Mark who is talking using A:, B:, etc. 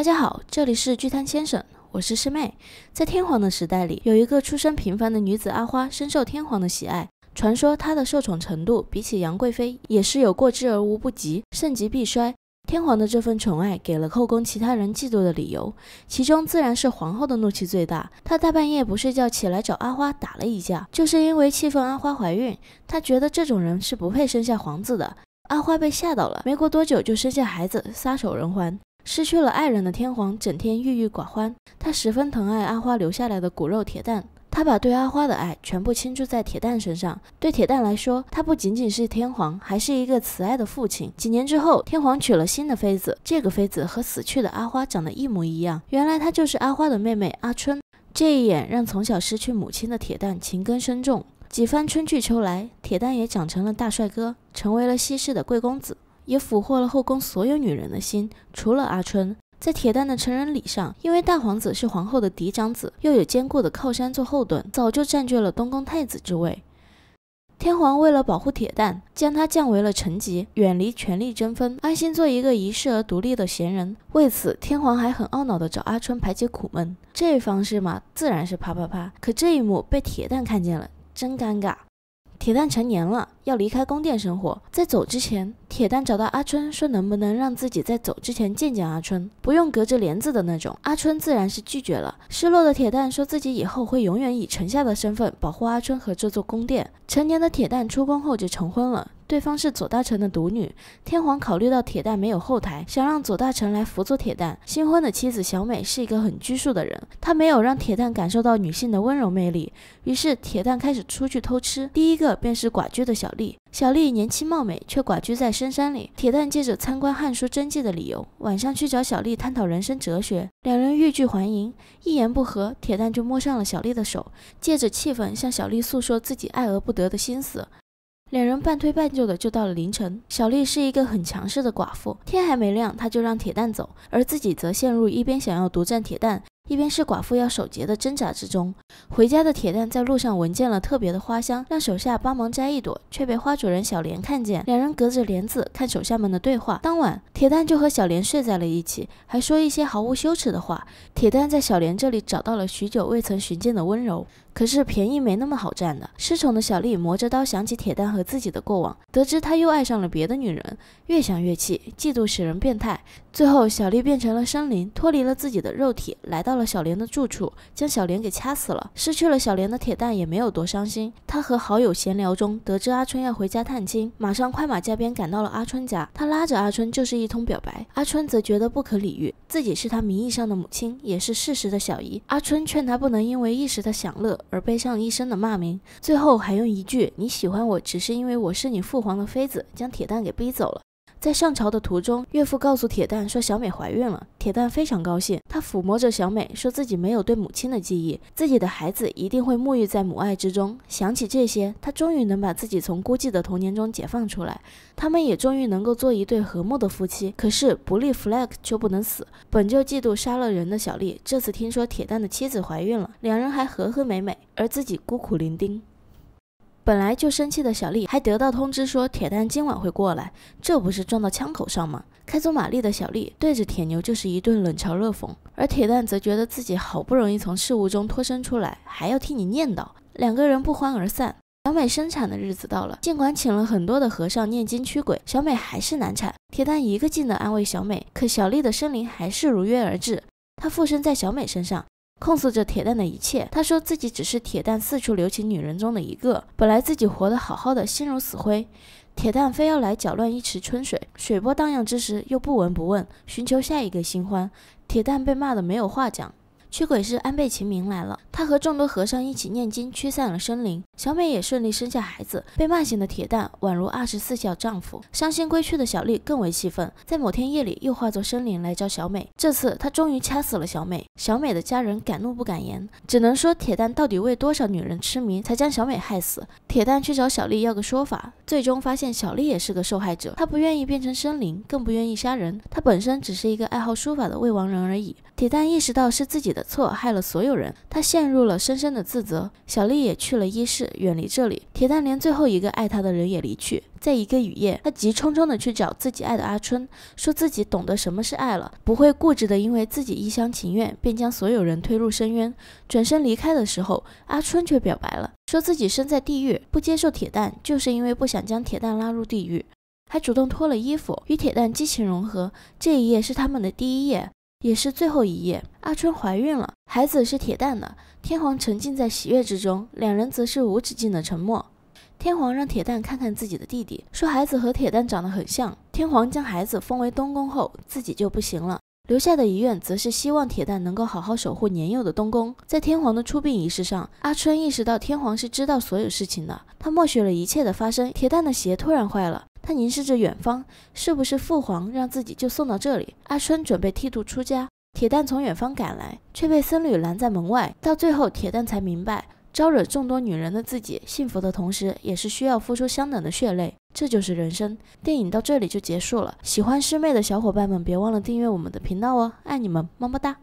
A: 大家好，这里是巨贪先生，我是师妹。在天皇的时代里，有一个出身平凡的女子阿花，深受天皇的喜爱。传说她的受宠程度，比起杨贵妃也是有过之而无不及。盛极必衰，天皇的这份宠爱，给了后宫其他人嫉妒的理由，其中自然是皇后的怒气最大。她大半夜不睡觉，起来找阿花打了一架，就是因为气愤阿花怀孕，她觉得这种人是不配生下皇子的。阿花被吓到了，没过多久就生下孩子，撒手人寰。失去了爱人的天皇整天郁郁寡欢，他十分疼爱阿花留下来的骨肉铁蛋，他把对阿花的爱全部倾注在铁蛋身上。对铁蛋来说，他不仅仅是天皇，还是一个慈爱的父亲。几年之后，天皇娶了新的妃子，这个妃子和死去的阿花长得一模一样，原来她就是阿花的妹妹阿春。这一眼让从小失去母亲的铁蛋情根深重。几番春去秋来，铁蛋也长成了大帅哥，成为了西市的贵公子。也俘获了后宫所有女人的心，除了阿春。在铁蛋的成人礼上，因为大皇子是皇后的嫡长子，又有坚固的靠山做后盾，早就占据了东宫太子之位。天皇为了保护铁蛋，将他降为了臣级，远离权力争锋，安心做一个遗世而独立的闲人。为此，天皇还很懊恼地找阿春排解苦闷。这方式嘛，自然是啪啪啪。可这一幕被铁蛋看见了，真尴尬。铁蛋成年了，要离开宫殿生活。在走之前，铁蛋找到阿春，说能不能让自己在走之前见见阿春，不用隔着帘子的那种。阿春自然是拒绝了。失落的铁蛋说自己以后会永远以臣下的身份保护阿春和这座宫殿。成年的铁蛋出宫后就成婚了。对方是左大臣的独女，天皇考虑到铁蛋没有后台，想让左大臣来辅佐铁蛋。新婚的妻子小美是一个很拘束的人，她没有让铁蛋感受到女性的温柔魅力。于是铁蛋开始出去偷吃，第一个便是寡居的小丽。小丽年轻貌美，却寡居在深山里。铁蛋借着参观汉书真迹的理由，晚上去找小丽探讨人生哲学，两人欲拒还迎。一言不合，铁蛋就摸上了小丽的手，借着气氛向小丽诉说自己爱而不得的心思。两人半推半就的就到了凌晨。小丽是一个很强势的寡妇，天还没亮，她就让铁蛋走，而自己则陷入一边想要独占铁蛋。一边是寡妇要守节的挣扎之中，回家的铁蛋在路上闻见了特别的花香，让手下帮忙摘一朵，却被花主人小莲看见，两人隔着帘子看手下们的对话。当晚，铁蛋就和小莲睡在了一起，还说一些毫无羞耻的话。铁蛋在小莲这里找到了许久未曾寻见的温柔，可是便宜没那么好占的。失宠的小丽磨着刀，想起铁蛋和自己的过往，得知他又爱上了别的女人，越想越气，嫉妒使人变态。最后，小丽变成了森林，脱离了自己的肉体，来到了。小莲的住处，将小莲给掐死了。失去了小莲的铁蛋也没有多伤心。他和好友闲聊中得知阿春要回家探亲，马上快马加鞭赶到了阿春家。他拉着阿春就是一通表白，阿春则觉得不可理喻。自己是他名义上的母亲，也是事实的小姨。阿春劝他不能因为一时的享乐而背上一生的骂名。最后还用一句“你喜欢我，只是因为我是你父皇的妃子”，将铁蛋给逼走了。在上朝的途中，岳父告诉铁蛋说小美怀孕了。铁蛋非常高兴，他抚摸着小美，说自己没有对母亲的记忆，自己的孩子一定会沐浴在母爱之中。想起这些，他终于能把自己从孤寂的童年中解放出来，他们也终于能够做一对和睦的夫妻。可是不立 flag 就不能死。本就嫉妒杀了人的小丽，这次听说铁蛋的妻子怀孕了，两人还和和美美，而自己孤苦伶仃。本来就生气的小丽，还得到通知说铁蛋今晚会过来，这不是撞到枪口上吗？开足马力的小丽对着铁牛就是一顿冷嘲热讽，而铁蛋则觉得自己好不容易从事物中脱身出来，还要替你念叨，两个人不欢而散。小美生产的日子到了，尽管请了很多的和尚念经驱鬼，小美还是难产。铁蛋一个劲的安慰小美，可小丽的生灵还是如约而至，她附身在小美身上。控诉着铁蛋的一切，他说自己只是铁蛋四处留情女人中的一个，本来自己活得好好的，心如死灰，铁蛋非要来搅乱一池春水，水波荡漾之时又不闻不问，寻求下一个新欢，铁蛋被骂得没有话讲。驱鬼师安倍晴明来了，他和众多和尚一起念经，驱散了生灵。小美也顺利生下孩子。被骂醒的铁蛋宛如二十四孝丈夫，伤心归去的小丽更为气愤，在某天夜里又化作生灵来招小美。这次他终于掐死了小美。小美的家人敢怒不敢言，只能说铁蛋到底为多少女人痴迷，才将小美害死。铁蛋去找小丽要个说法，最终发现小丽也是个受害者。她不愿意变成生灵，更不愿意杀人。她本身只是一个爱好书法的未亡人而已。铁蛋意识到是自己的错，害了所有人。他陷入了深深的自责。小丽也去了医室，远离这里。铁蛋连最后一个爱他的人也离去。在一个雨夜，他急匆匆地去找自己爱的阿春，说自己懂得什么是爱了，不会固执地因为自己一厢情愿便将所有人推入深渊。转身离开的时候，阿春却表白了，说自己身在地狱，不接受铁蛋，就是因为不想将铁蛋拉入地狱。还主动脱了衣服，与铁蛋激情融合。这一夜是他们的第一页。也是最后一夜，阿春怀孕了，孩子是铁蛋的。天皇沉浸在喜悦之中，两人则是无止境的沉默。天皇让铁蛋看看自己的弟弟，说孩子和铁蛋长得很像。天皇将孩子封为东宫后，自己就不行了，留下的遗愿则是希望铁蛋能够好好守护年幼的东宫。在天皇的出殡仪式上，阿春意识到天皇是知道所有事情的，他默许了一切的发生。铁蛋的鞋突然坏了。他凝视着远方，是不是父皇让自己就送到这里？阿春准备剃度出家，铁蛋从远方赶来，却被僧侣拦在门外。到最后，铁蛋才明白，招惹众多女人的自己，幸福的同时，也是需要付出相等的血泪。这就是人生。电影到这里就结束了。喜欢师妹的小伙伴们，别忘了订阅我们的频道哦！爱你们，么么哒。